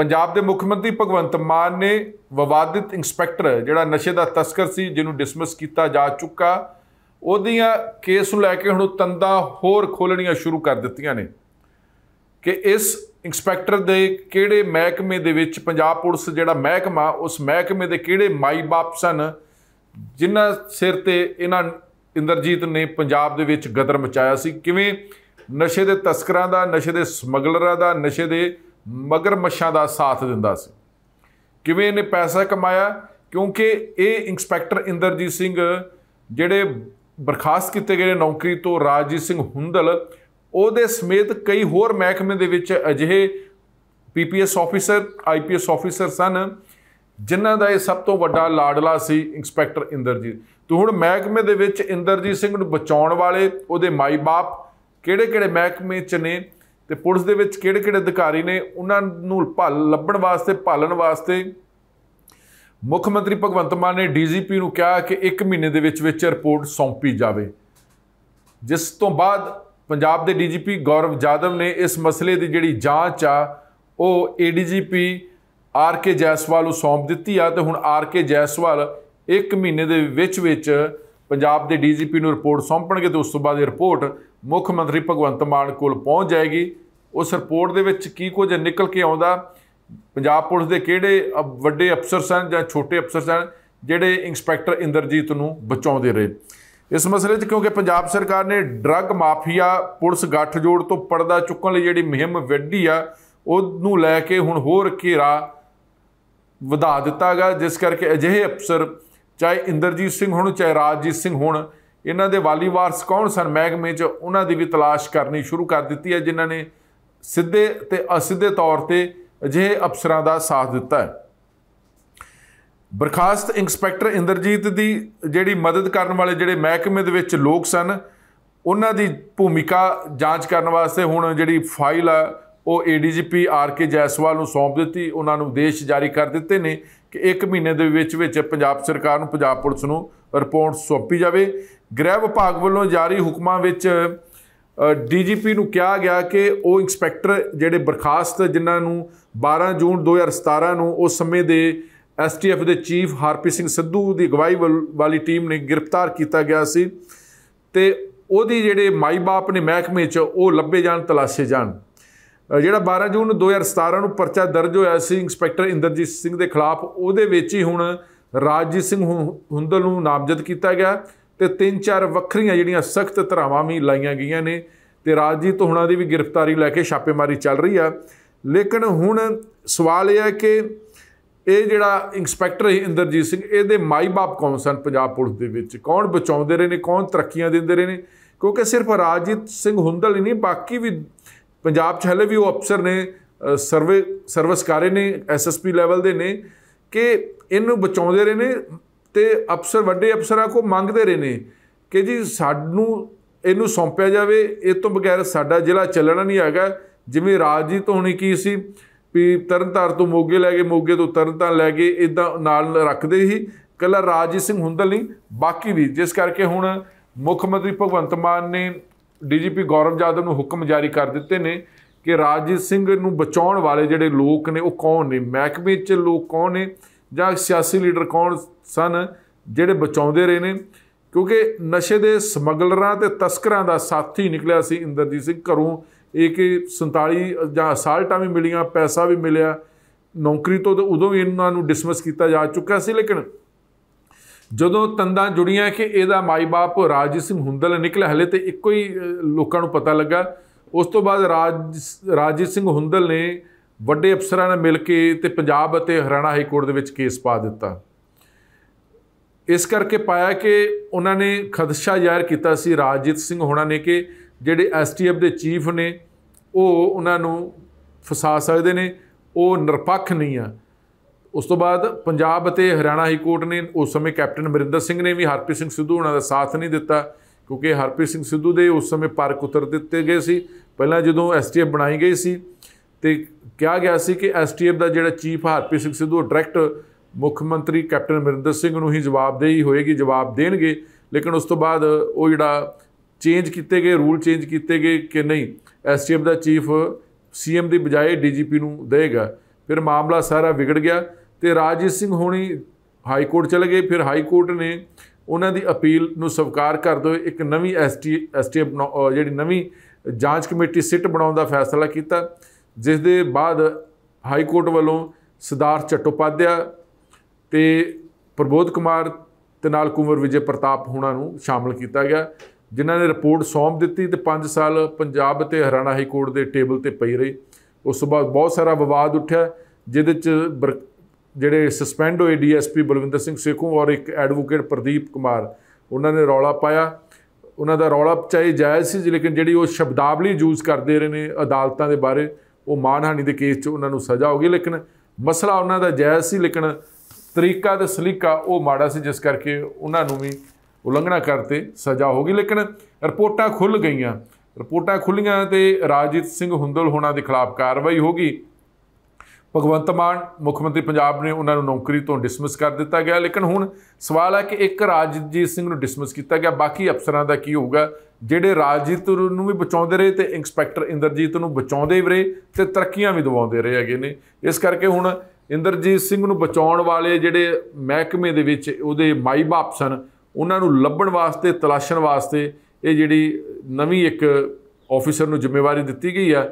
ਪੰਜਾਬ ਦੇ ਮੁੱਖ ਮੰਤਰੀ ਭਗਵੰਤ ਮਾਨ ਨੇ ਵਿਵਾਦਿਤ ਇੰਸਪੈਕਟਰ ਜਿਹੜਾ ਨਸ਼ੇ ਦਾ ਤਸਕਰ ਸੀ ਜਿਹਨੂੰ ਡਿਸਮਿਸ ਕੀਤਾ ਜਾ ਚੁੱਕਾ ਉਹਦੀਆਂ ਕੇਸ ਨੂੰ ਲੈ ਕੇ ਹੁਣ ਤੰਦਾ ਹੋਰ ਖੋਲਣੀਆਂ ਸ਼ੁਰੂ ਕਰ ਦਿੱਤੀਆਂ ਨੇ ਕਿ ਇਸ ਇੰਸਪੈਕਟਰ ਦੇ ਕਿਹੜੇ ਮਹਿਕਮੇ ਦੇ ਵਿੱਚ ਪੰਜਾਬ ਪੁਲਿਸ ਜਿਹੜਾ ਮਹਿਕਮਾ ਉਸ ਮਹਿਕਮੇ ਦੇ ਕਿਹੜੇ ਮਾਈ ਬਾਪ ਸਨ ਜਿਨ੍ਹਾਂ ਸਿਰ ਤੇ ਇਹਨਾਂ ਇੰਦਰਜੀਤ ਨੇ ਪੰਜਾਬ ਦੇ ਵਿੱਚ ਗਦਰ ਮਚਾਇਆ ਸੀ ਕਿਵੇਂ ਨਸ਼ੇ ਦੇ ਤਸਕਰਾਂ ਦਾ ਨਸ਼ੇ ਦੇ ਸਮਗਲਰਾਂ ਦਾ ਨਸ਼ੇ ਦੇ ਮਗਰਮੱਛਾਂ ਦਾ ਸਾਥ ਦਿੰਦਾ ਸੀ ਕਿਵੇਂ ਇਹਨੇ ਪੈਸਾ ਕਮਾਇਆ ਕਿਉਂਕਿ ਇਹ ਇੰਸਪੈਕਟਰ ਇੰਦਰਜੀਤ ਸਿੰਘ ਜਿਹੜੇ ਬਰਖਾਸਤ ਕੀਤੇ ਗਏ ਨੌਕਰੀ ਤੋਂ ਰਾਜਜੀਤ ਸਿੰਘ ਹੁੰਦਲ ਉਹਦੇ ਸਮੇਤ ਕਈ ਹੋਰ ਮਹਿਕਮੇ ਦੇ ਵਿੱਚ ਅਜਿਹੇ ਪੀਪੀਐਸ ਆਫੀਸਰ ਆਈਪੀਐਸ ਆਫੀਸਰ ਸਨ ਜਿਨ੍ਹਾਂ ਦਾ ਇਹ ਸਭ ਤੋਂ ਵੱਡਾ ਲਾਡਲਾ ਸੀ ਇੰਸਪੈਕਟਰ ਇੰਦਰਜੀਤ ਤੋਂ ਹੁਣ ਮਹਿਕਮੇ ਦੇ ਵਿੱਚ ਇੰਦਰਜੀਤ ਸਿੰਘ ਨੂੰ ਬਚਾਉਣ ਵਾਲੇ ਉਹਦੇ ਮਾਈ-ਬਾਪ ਕਿਹੜੇ-ਕਿਹੜੇ ਮਹਿਕਮੇ 'ਚ ਨੇ ਤੇ ਪੁਲਿਸ ਦੇ ਵਿੱਚ ਕਿਹੜੇ-ਕਿਹੜੇ ਅਧਿਕਾਰੀ ਨੇ ਉਹਨਾਂ ਨੂੰ ਭਲ ਲੱਭਣ ਵਾਸਤੇ ਭਾਲਣ ਵਾਸਤੇ ਮੁੱਖ ਮੰਤਰੀ ਭਗਵੰਤ ਮਾਨ ਨੇ ਡੀਜੀਪੀ ਨੂੰ ਕਿਹਾ ਕਿ 1 ਮਹੀਨੇ ਦੇ ਵਿੱਚ ਵਿੱਚ ਰਿਪੋਰਟ ਸੌਂਪੀ ਜਾਵੇ ਜਿਸ ਤੋਂ ਬਾਅਦ ਪੰਜਾਬ ਦੇ ਡੀਜੀਪੀ ਗੌਰਵ ਜਾਦਵ ਨੇ ਇਸ ਮਸਲੇ ਦੀ ਜਿਹੜੀ ਜਾਂਚ ਆ ਉਹ ਏਡੀਜੀਪੀ ਆਰ ਕੇ ਜੈਸਵਾਲ ਨੂੰ ਸੌਂਪ ਦਿੱਤੀ ਆ ਤੇ ਹੁਣ ਆਰ ਕੇ ਜੈਸਵਾਲ 1 ਮਹੀਨੇ ਦੇ ਵਿੱਚ ਵਿੱਚ ਪੰਜਾਬ ਦੇ ਡੀਜੀਪੀ ਨੂੰ ਰਿਪੋਰਟ ਸੌਂਪਣਗੇ ਤੇ ਉਸ ਤੋਂ ਬਾਅਦ ਇਹ ਰਿਪੋਰਟ ਮੁੱਖ ਮੰਤਰੀ ਭਗਵੰਤ ਮਾਨ ਕੋਲ ਪਹੁੰਚ ਜਾਏਗੀ ਉਸ ਰਿਪੋਰਟ ਦੇ ਵਿੱਚ ਕੀ ਕੁਝ ਨਿਕਲ ਕੇ ਆਉਂਦਾ ਪੰਜਾਬ ਪੁਲਿਸ ਦੇ ਕਿਹੜੇ ਵੱਡੇ ਅਫਸਰ ਸਨ ਜਾਂ ਛੋਟੇ ਅਫਸਰ ਸਨ ਜਿਹੜੇ ਇੰਸਪੈਕਟਰ ਇੰਦਰਜੀਤ ਨੂੰ ਬਚਾਉਂਦੇ ਰਹੇ ਇਸ ਮਸਲੇ 'ਚ ਕਿਉਂਕਿ ਪੰਜਾਬ ਸਰਕਾਰ ਨੇ ਡਰੱਗ ਮਾਫੀਆ ਪੁਲਿਸ ਗੱਠਜੋੜ ਤੋਂ ਪਰਦਾ ਚੁੱਕਣ ਲਈ ਜਿਹੜੀ ਮਹਿੰਮ ਵਿੱਢੀ ਆ ਉਹਨੂੰ ਲੈ ਕੇ ਹੁਣ ਹੋਰ ਘੇਰਾ ਵਧਾ ਦਿੱਤਾਗਾ ਜਿਸ ਕਰਕੇ ਅਜਿਹੇ ਅਫਸਰ ਚਾਹੇ ਇੰਦਰਜੀਤ ਸਿੰਘ ਹੋਣ ਚਾਹੇ ਰਾਜਜੀਤ ਸਿੰਘ ਹੋਣ ਇਹਨਾਂ ਦੇ ਵਾਲੀ ਵਾਰਸ ਕੌਣ ਸਨ ਮਹਿਕਮੇ 'ਚ ਉਹਨਾਂ ਦੀ ਵੀ ਤਲਾਸ਼ ਕਰਨੀ ਸ਼ੁਰੂ ਕਰ ਦਿੱਤੀ ਹੈ ਜਿਨ੍ਹਾਂ ਨੇ ਸਿੱਧੇ ਤੇ ਅਸਿੱਧੇ ਤੌਰ ਤੇ ਅਜਿਹੇ ਅਫਸਰਾਂ ਦਾ ਸਾਥ ਦਿੱਤਾ ਹੈ ਬਰਖਾਸਤ ਇੰਸਪੈਕਟਰ ਇੰਦਰਜੀਤ ਦੀ ਜਿਹੜੀ ਮਦਦ ਕਰਨ ਵਾਲੇ ਜਿਹੜੇ ਮਹਿਕਮੇ ਦੇ ਵਿੱਚ ਲੋਕ ਸਨ ਉਹਨਾਂ ਦੀ ਭੂਮਿਕਾ ਜਾਂਚ ਕਰਨ ਵਾਸਤੇ ਹੁਣ ਜਿਹੜੀ ਫਾਈਲ ਆ ਉਹ ਏਡੀਜੀਪੀ ਆਰ ਕੇ ਜੈਸਵਾਲ ਨੂੰ ਸੌਂਪ ਦਿੱਤੀ ਉਹਨਾਂ ਨੂੰ ਦੇਸ਼ ਜਾਰੀ ਕਰ ਦਿੱਤੇ ਨੇ ਕਿ 1 ਮਹੀਨੇ ਦੇ ਵਿੱਚ ਵਿੱਚ ਪੰਜਾਬ ਸਰਕਾਰ ਨੂੰ ਪੰਜਾਬ ਪੁਲਿਸ ਨੂੰ ਰਿਪੋਰਟ ਸੌਂਪੀ ਜਾਵੇ ਗ੍ਰਹਿ ਵਿਭਾਗ ਵੱਲੋਂ ਜਾਰੀ ਹੁਕਮਾਂ ਵਿੱਚ ਡੀਜੀਪੀ ਨੂੰ ਕਿਹਾ ਗਿਆ ਕਿ ਉਹ ਇੰਸਪੈਕਟਰ ਜਿਹੜੇ ਬਰਖਾਸਤ ਜਿਨ੍ਹਾਂ ਨੂੰ 12 ਜੂਨ 2017 ਨੂੰ ਉਸ ਸਮੇਂ ਦੇ ਐਸਟੀਐਫ ਦੇ ਚੀਫ ਹਰਪੀ ਸਿੰਘ ਸਿੱਧੂ ਦੀ ਅਗਵਾਈ ਵਾਲੀ ਟੀਮ ਨੇ ਗ੍ਰਿਫਤਾਰ ਕੀਤਾ ਗਿਆ ਸੀ ਤੇ ਉਹਦੀ ਜਿਹੜੇ ਮਾਈ ਬਾਪ ਨੇ ਮਹਿਕਮੇ 'ਚ ਉਹ ਲੱਭੇ ਜਾਣ ਤਲਾਸ਼ੇ ਜਾਣ ਜਿਹੜਾ 12 ਜੂਨ 2017 ਨੂੰ ਪਰਚਾ ਦਰਜ ਹੋਇਆ ਸੀ ਇੰਸਪੈਕਟਰ ਇੰਦਰਜੀਤ ਸਿੰਘ ਦੇ ਖਿਲਾਫ ਉਹਦੇ ਵਿੱਚ ਹੀ ਹੁਣ ਰਾਜਜੀਤ ਸਿੰਘ ਹੁੰਦਲ ਨੂੰ ਨਾਮਜ਼ਦ ਕੀਤਾ ਗਿਆ ਤੇ ਤਿੰਨ ਚਾਰ ਵੱਖਰੀਆਂ ਜਿਹੜੀਆਂ ਸਖਤ ਧਰਾਵਾਂ ਵੀ ਲਾਈਆਂ ਗਈਆਂ ਨੇ ਤੇ ਰਾਜਜੀਤ ਹੁਣਾਂ ਦੀ ਵੀ ਗ੍ਰਿਫਤਾਰੀ ਲੈ ਕੇ ਛਾਪੇਮਾਰੀ ਚੱਲ ਰਹੀ ਆ ਲੇਕਿਨ ਹੁਣ ਸਵਾਲ ਇਹ ਹੈ ਕਿ ਇਹ ਜਿਹੜਾ ਇੰਸਪੈਕਟਰ ਇੰਦਰਜੀਤ ਸਿੰਘ ਇਹਦੇ ਮਾਈ-ਬਾਪ ਕੌਣ ਸਨ ਪੰਜਾਬ ਪੁਲਿਸ ਦੇ ਵਿੱਚ ਕੌਣ ਬਚਾਉਂਦੇ ਰਹੇ ਨੇ ਕੌਣ ਤਰੱਕੀਆਂ ਦਿੰਦੇ ਰਹੇ ਨੇ ਕਿਉਂਕਿ ਸਿਰਫ ਰਾਜਜੀਤ ਸਿੰਘ ਹੁੰਦਲ ਹੀ ਨਹੀਂ ਬਾਕੀ ਵੀ ਪੰਜਾਬ 'ਚ ਹਲੇ ਵੀ ਉਹ ਅਫਸਰ ਨੇ ਸਰਵੇ ਸਰਵਿਸ ਕਰ ਰਹੇ ਨੇ ਐਸਐਸਪੀ ਲੈਵਲ ਦੇ ਨੇ ਕਿ ਇਹਨੂੰ ਬਚਾਉਂਦੇ ਰਹੇ ਨੇ ਤੇ ਅਫਸਰ ਵੱਡੇ ਅਫਸਰਾਂ ਕੋ ਮੰਗਦੇ ਰਹੇ ਨੇ ਕਿ ਜੀ ਸਾਨੂੰ ਇਹਨੂੰ ਸੌਂਪਿਆ ਜਾਵੇ ਇਹ ਤੋਂ ਬਗੈਰ ਸਾਡਾ ਜ਼ਿਲ੍ਹਾ ਚੱਲਣਾ ਨਹੀਂ ਹੈਗਾ ਜਿਵੇਂ ਤੋਂ ਹੁਣੀ ਕੀ ਸੀ ਵੀ ਤਰਨਤਾਰ ਤੋਂ ਮੋਗੇ ਲੈ ਕੇ ਮੋਗੇ ਤੋਂ ਤਰਨਤਾਰ ਲੈ ਕੇ ਇਦਾਂ ਨਾਲ ਰੱਖਦੇ ਸੀ ਕੱਲਾ ਰਾਜੀਤ ਸਿੰਘ ਹੁੰਦਲ ਨਹੀਂ ਬਾਕੀ ਵੀ ਜਿਸ ਕਰਕੇ ਹੁਣ ਮੁੱਖ ਮੰਤਰੀ ਭਗਵੰਤ ਮਾਨ ਨੇ ਡੀਜੀਪੀ ਗੌਰਵ ਜਾਦਵ ਨੂੰ ਹੁਕਮ ਜਾਰੀ ਕਰ ਦਿੱਤੇ ਨੇ ਕਿ ਰਾਜੀਤ ਸਿੰਘ ਨੂੰ ਬਚਾਉਣ ਵਾਲੇ ਜਿਹੜੇ ਲੋਕ ਨੇ ਉਹ ਕੌਣ ਨੇ ਮਹਿਕਮੇ 'ਚ ਲੋਕ ਕੌਣ ਨੇ ਜਾਂ ਸਿਆਸੀ ਲੀਡਰ ਕੌਣ ਸਨ ਜਿਹੜੇ ਬਚਾਉਂਦੇ ਰਹੇ ਨੇ ਕਿਉਂਕਿ ਨਸ਼ੇ ਦੇ ਸਮਗਲਰਾਂ ਤੇ ਤਸਕਰਾਂ ਦਾ ਸਾਥੀ ਨਿਕਲਿਆ ਸੀ ਇੰਦਰਜੀਤ ਸਿੰਘ ਘਰੋਂ ਇਹ ਕਿ 47 ਜਾਂ ਅਸਾਲਟਾਂ ਵੀ ਮਿਲੀਆਂ ਪੈਸਾ ਵੀ ਮਿਲਿਆ ਨੌਕਰੀ ਤੋਂ ਉਦੋਂ ਵੀ ਇਹਨਾਂ ਨੂੰ ਡਿਸਮਿਸ ਕੀਤਾ ਜਾ ਚੁੱਕਾ ਸੀ ਲੇਕਿਨ ਜਦੋਂ ਤੰਦਾਂ ਜੁੜੀਆਂ ਕਿ ਇਹਦਾ ਮਾਈ-ਬਾਪ ਰਾਜੀਤ ਸਿੰਘ ਹੁੰਦਲ ਨਿਕਲਿਆ ਹਲੇ ਤੇ ਇੱਕੋ ਹੀ ਲੋਕਾਂ ਨੂੰ ਪਤਾ ਲੱਗਾ ਉਸ ਤੋਂ ਬਾਅਦ ਰਾਜ ਰਾਜੀਤ ਸਿੰਘ ਹੁੰਦਲ ਨੇ ਵੱਡੇ ਅਫਸਰਾਂ ਨਾਲ ਮਿਲ ਕੇ ਤੇ ਪੰਜਾਬ ਅਤੇ ਹਰਿਆਣਾ ਹਾਈ ਕੋਰਟ ਦੇ ਵਿੱਚ ਕੇਸ ਪਾ ਦਿੱਤਾ ਇਸ ਕਰਕੇ ਪਾਇਆ ਕਿ ਉਹਨਾਂ ਨੇ ਖਦਸ਼ਾ ਜ਼ਾਹਿਰ ਕੀਤਾ ਸੀ ਰਾਜੀਤ ਸਿੰਘ ਹੋਣਾ ਨੇ ਕਿ ਜਿਹੜੇ ਐਸਟੀਐਫ ਦੇ ਚੀਫ ਨੇ ਉਹ ਉਹਨਾਂ ਨੂੰ ਫਸਾ ਸਕਦੇ ਨੇ ਉਹ ਨਿਰਪੱਖ ਨਹੀਂ ਆ ਉਸ ਤੋਂ ਬਾਅਦ ਪੰਜਾਬ ਅਤੇ ਹਰਿਆਣਾ ਹਾਈ ਕੋਰਟ ਨੇ ਉਸ ਸਮੇਂ ਕੈਪਟਨ ਅਮਰਿੰਦਰ ਸਿੰਘ ਨੇ ਵੀ ਹਰਪ੍ਰੀਤ ਸਿੰਘ ਸਿੱਧੂ ਉਹਨਾਂ ਦਾ ਸਾਥ ਨਹੀਂ ਦਿੱਤਾ ਕਿਉਂਕਿ ਹਰਪ੍ਰੀਤ ਸਿੰਘ ਸਿੱਧੂ ਦੇ ਉਸ ਸਮੇਂ ਪਾਰਕ ਉਤਰ ਦਿੱਤੇ ਗਏ ਸੀ ਪਹਿਲਾਂ ਜਦੋਂ ਐਸਟੀਐਫ ਬਣਾਈ ਗਈ ਸੀ ਤੇ ਕਿਹਾ ਗਿਆ ਸੀ ਕਿ ਐਸਟੀਐਫ ਦਾ ਜਿਹੜਾ ਚੀਫ ਹਰਪ੍ਰੀਤ ਸਿੰਘ ਸਿੱਧੂ ਡਾਇਰੈਕਟ ਮੁੱਖ ਮੰਤਰੀ ਕੈਪਟਨ ਅਮਰਿੰਦਰ ਸਿੰਘ ਨੂੰ ਹੀ ਜਵਾਬਦੇਹੀ ਹੋਏਗੀ ਜਵਾਬ ਦੇਣਗੇ ਲੇਕਿਨ ਉਸ ਤੋਂ ਬਾਅਦ ਉਹ ਜਿਹੜਾ ਚੇਂਜ ਕੀਤੇ ਗਏ ਰੂਲ ਚੇਂਜ ਕੀਤੇ ਗਏ ਕਿ ਨਹੀਂ ਐਸਟੀਐਫ ਦਾ ਚੀਫ ਸੀਐਮ ਦੀ ਬਜਾਏ ਡੀਜੀਪੀ ਨੂੰ ਦੇਗਾ ਫਿਰ ਮਾਮਲਾ ਸਾਰਾ ਵਿਗੜ ਗਿਆ ਤੇ ਰਾਜੀਤ ਸਿੰਘ ਹੋਣੀ ਹਾਈ ਕੋਰਟ ਚਲੇ ਗਏ ਫਿਰ ਹਾਈ ਕੋਰਟ ਨੇ ਉਹਨਾਂ ਦੀ ਅਪੀਲ ਨੂੰ ਸਵੀਕਾਰ ਕਰ ਦੋ ਇੱਕ ਨਵੀਂ ਐਸਟੀ ਐਸਟੀ ਜਿਹੜੀ ਨਵੀਂ ਜਾਂਚ ਕਮੇਟੀ ਸਿੱਟ ਬਣਾਉਣ ਦਾ ਫੈਸਲਾ ਕੀਤਾ ਜਿਸ ਦੇ ਬਾਅਦ ਹਾਈ ਕੋਰਟ ਵੱਲੋਂ ਸਦਾਰ ਚਟੋਪਾਧਿਆ ਤੇ ਪ੍ਰਬੋਧ ਕੁਮਾਰ ਤੇ ਨਾਲ ਕੁਮਰ ਵਿਜੇ ਪ੍ਰਤਾਪ ਹੁਣਾਂ ਨੂੰ ਸ਼ਾਮਲ ਕੀਤਾ ਗਿਆ ਜਿਨ੍ਹਾਂ ਨੇ ਰਿਪੋਰਟ ਸੌਂਪ ਦਿੱਤੀ ਤੇ 5 ਸਾਲ ਪੰਜਾਬ ਤੇ ਹਰਿਆਣਾ ਹਾਈ ਕੋਰਟ ਦੇ ਟੇਬਲ ਤੇ ਪਈ ਰਹੀ ਉਸ ਤੋਂ ਬਾਅਦ ਬਹੁਤ ਸਾਰਾ ਵਿਵਾਦ ਉੱਠਿਆ ਜਿਹਦੇ ਚ ਜਿਹੜੇ ਸਸਪੈਂਡ ਹੋਏ ਡੀਐਸਪੀ ਬਲਵਿੰਦਰ ਸਿੰਘ ਸੇਖੋਂ ਔਰ ਇੱਕ ਐਡਵੋਕੇਟ ਪ੍ਰਦੀਪ ਕੁਮਾਰ ਉਹਨਾਂ ਨੇ ਰੌਲਾ ਪਾਇਆ ਉਹਨਾਂ ਦਾ ਰੌਲਾ ਚਾਹੇ ਜਾਇਜ਼ ਸੀ ਲੇਕਿਨ ਜਿਹੜੀ ਉਹ ਸ਼ਬਦਾਵਲੀ ਯੂਜ਼ ਕਰਦੇ ਰਹੇ ਨੇ ਅਦਾਲਤਾਂ ਦੇ ਬਾਰੇ ਉਹ ਮਾਨਹਾਨੀ ਦੇ ਕੇਸ 'ਚ ਉਹਨਾਂ ਨੂੰ ਸਜ਼ਾ ਹੋ ਗਈ ਲੇਕਿਨ ਮਸਲਾ ਉਹਨਾਂ ਦਾ ਜਾਇਜ਼ ਸੀ ਲੇਕਿਨ ਤਰੀਕਾ ਤੇ ਸਲੀਕਾ ਉਹ ਮਾੜਾ ਸੀ ਜਿਸ ਕਰਕੇ ਉਹਨਾਂ ਨੂੰ ਵੀ ਉਲੰਘਣਾ ਕਰਤੇ ਸਜ਼ਾ ਹੋ ਗਈ ਲੇਕਿਨ ਰਿਪੋਰਟਾਂ ਖੁੱਲ ਗਈਆਂ ਰਿਪੋਰਟਾਂ ਖੁੱਲੀਆਂ ਤੇ ਰਾਜੀਤ ਸਿੰਘ ਹੁੰਦਲ ਹੋਣਾ ਦੇ ਖਿਲਾਫ ਕਾਰਵਾਈ ਹੋ ਗਈ ਭਗਵੰਤ ਮਾਨ ਮੁੱਖ ਮੰਤਰੀ ਪੰਜਾਬ ਨੇ ਉਹਨਾਂ ਨੂੰ ਨੌਕਰੀ ਤੋਂ ਡਿਸਮਿਸ ਕਰ ਦਿੱਤਾ ਗਿਆ ਲੇਕਿਨ ਹੁਣ ਸਵਾਲ ਹੈ ਕਿ ਇੱਕ ਰਾਜਜੀਤ ਸਿੰਘ ਨੂੰ ਡਿਸਮਿਸ ਕੀਤਾ ਗਿਆ ਬਾਕੀ ਅਫਸਰਾਂ ਦਾ ਕੀ ਹੋਊਗਾ ਜਿਹੜੇ ਰਾਜਜੀਤ ਨੂੰ ਵੀ ਬਚਾਉਂਦੇ ਰਹੇ ਤੇ ਇੰਸਪੈਕਟਰ ਇੰਦਰਜੀਤ ਨੂੰ ਬਚਾਉਂਦੇ ਵੀ ਰਹੇ ਤੇ ਤਰੱਕੀਆਂ ਵੀ ਦਵਾਉਂਦੇ ਰਹੇ ਹੈਗੇ ਨੇ ਇਸ ਕਰਕੇ ਹੁਣ ਇੰਦਰਜੀਤ ਸਿੰਘ ਨੂੰ ਬਚਾਉਣ ਵਾਲੇ ਜਿਹੜੇ ਮਹਿਕਮੇ ਦੇ ਵਿੱਚ ਉਹਦੇ ਮਾਈ ਬਾਪ ਸਨ ਉਹਨਾਂ ਨੂੰ ਲੱਭਣ ਵਾਸਤੇ ਤਲਾਸ਼ਣ ਵਾਸਤੇ ਇਹ ਜਿਹੜੀ ਨਵੀਂ ਇੱਕ ਆਫੀਸਰ ਨੂੰ ਜ਼ਿੰਮੇਵਾਰੀ ਦਿੱਤੀ ਗਈ ਹੈ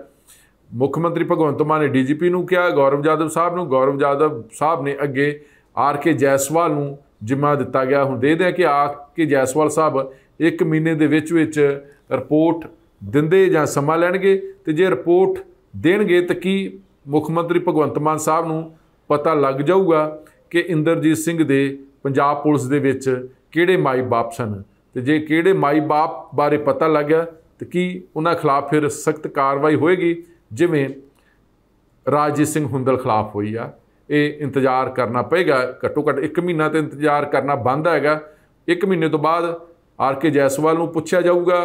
ਮੁੱਖ ਮੰਤਰੀ ਭਗਵੰਤ ਮਾਨ ਨੇ ਡੀਜੀਪੀ ਨੂੰ ਕਿਹਾ ਗੌਰਵ ਜਾਦਵ ਸਾਹਿਬ ਨੂੰ ਗੌਰਵ ਜਾਦਵ ਸਾਹਿਬ ਨੇ ਅੱਗੇ ਆਰ ਕੇ ਜੈਸਵਾਲ ਨੂੰ ਜਿੰਮਾ ਦਿੱਤਾ ਗਿਆ ਹੁਣ ਦੇਖਦੇ ਆ ਕਿ ਆ ਜੈਸਵਾਲ ਸਾਹਿਬ ਇੱਕ ਮਹੀਨੇ ਦੇ ਵਿੱਚ ਵਿੱਚ ਰਿਪੋਰਟ ਦਿੰਦੇ ਜਾਂ ਸਮਾਂ ਲੈਣਗੇ ਤੇ ਜੇ ਰਿਪੋਰਟ ਦੇਣਗੇ ਤਾਂ ਕੀ ਮੁੱਖ ਮੰਤਰੀ ਭਗਵੰਤ ਮਾਨ ਸਾਹਿਬ ਨੂੰ ਪਤਾ ਲੱਗ ਜਾਊਗਾ ਕਿ ਇੰਦਰਜੀਤ ਸਿੰਘ ਦੇ ਪੰਜਾਬ ਪੁਲਿਸ ਦੇ ਵਿੱਚ ਕਿਹੜੇ ਮਾਈ ਬਾਪ ਸਨ ਤੇ ਜੇ ਕਿਹੜੇ ਮਾਈ ਬਾਪ ਬਾਰੇ ਪਤਾ ਲੱਗਿਆ ਤਾਂ ਕੀ ਉਹਨਾਂ ਖਿਲਾਫ ਫਿਰ ਸਖਤ ਕਾਰਵਾਈ ਹੋਏਗੀ ਜਿਵੇਂ ਰਾਜੀ ਸਿੰਘ ਹੁੰਦਲ ਖਿਲਾਫ ਹੋਈ ਆ ਇਹ ਇੰਤਜ਼ਾਰ ਕਰਨਾ ਪਏਗਾ ਘੱਟੋ ਘੱਟ 1 ਮਹੀਨਾ ਤੇ ਇੰਤਜ਼ਾਰ ਕਰਨਾ ਬੰਦ ਹੈਗਾ 1 ਮਹੀਨੇ ਤੋਂ ਬਾਅਦ ਆਰ ਕੇ ਜੈਸਵਾਲ ਨੂੰ ਪੁੱਛਿਆ ਜਾਊਗਾ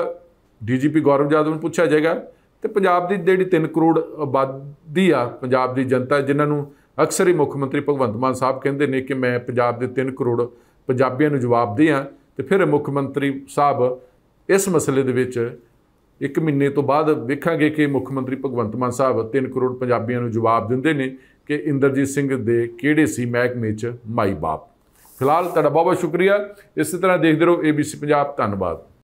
ਡੀਜੀਪੀ ਗੌਰਵ ਜਾਦਵ ਨੂੰ ਪੁੱਛਿਆ ਜਾਏਗਾ ਤੇ ਪੰਜਾਬ ਦੀ ਜਿਹੜੀ 3 ਕਰੋੜ ਆਬਾਦੀ ਆ ਪੰਜਾਬ ਦੀ ਜਨਤਾ ਜਿਨ੍ਹਾਂ ਨੂੰ ਅਕਸਰ ਹੀ ਮੁੱਖ ਮੰਤਰੀ ਭਗਵੰਤ ਮਾਨ ਸਾਹਿਬ ਕਹਿੰਦੇ ਨੇ ਕਿ ਮੈਂ ਪੰਜਾਬ ਦੇ 3 ਕਰੋੜ ਪੰਜਾਬੀਆਂ ਨੂੰ ਜਵਾਬ ਦੇ ਆ ਤੇ ਫਿਰ ਮੁੱਖ ਮੰਤਰੀ ਸਾਹਿਬ ਇਸ ਮਸਲੇ ਦੇ ਵਿੱਚ ਇੱਕ ਮਹੀਨੇ ਤੋਂ ਬਾਅਦ ਵੇਖਾਂਗੇ ਕਿ ਮੁੱਖ ਮੰਤਰੀ ਭਗਵੰਤ ਮਾਨ ਸਾਹਿਬ 3 ਕਰੋੜ ਪੰਜਾਬੀਆਂ ਨੂੰ ਜਵਾਬ ਦਿੰਦੇ ਨੇ ਕਿ ਇੰਦਰਜੀਤ ਸਿੰਘ ਦੇ ਕਿਹੜੇ ਸੀ ਮਹਿਕਮੇ 'ਚ ਮਾਈ ਬਾਪ ਫਿਲਹਾਲ ਤੁਹਾਡਾ ਬਹੁਤ ਬਹੁਤ ਸ਼ੁਕਰੀਆ ਇਸੇ ਤਰ੍ਹਾਂ ਦੇਖਦੇ ਰਹੋ ABC ਪੰਜਾਬ ਧੰਨਵਾਦ